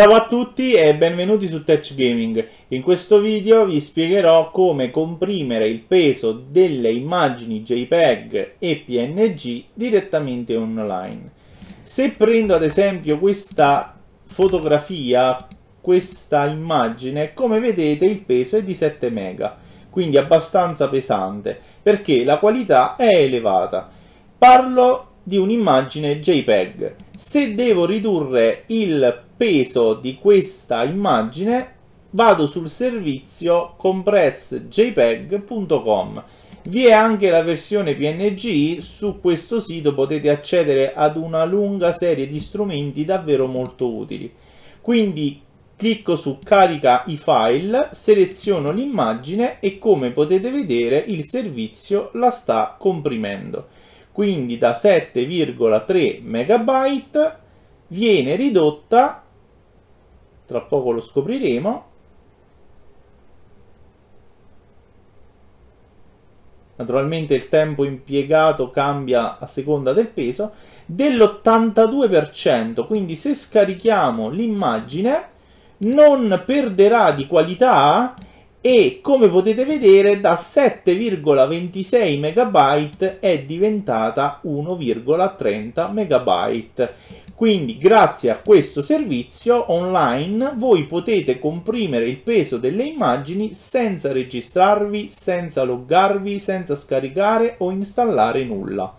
Ciao a tutti e benvenuti su Touch Gaming. In questo video vi spiegherò come comprimere il peso delle immagini JPEG e PNG direttamente online. Se prendo ad esempio questa fotografia, questa immagine, come vedete il peso è di 7 MB, quindi abbastanza pesante, perché la qualità è elevata. Parlo di un'immagine JPEG. Se devo ridurre il peso peso di questa immagine vado sul servizio compressjpeg.com vi è anche la versione PNG, su questo sito potete accedere ad una lunga serie di strumenti davvero molto utili. Quindi clicco su carica i file, seleziono l'immagine e come potete vedere il servizio la sta comprimendo. Quindi da 7,3 MB viene ridotta tra poco lo scopriremo. Naturalmente il tempo impiegato cambia a seconda del peso, dell'82%, quindi se scarichiamo l'immagine non perderà di qualità e come potete vedere da 7,26 MB è diventata 1,30 MB. Quindi grazie a questo servizio online voi potete comprimere il peso delle immagini senza registrarvi, senza loggarvi, senza scaricare o installare nulla.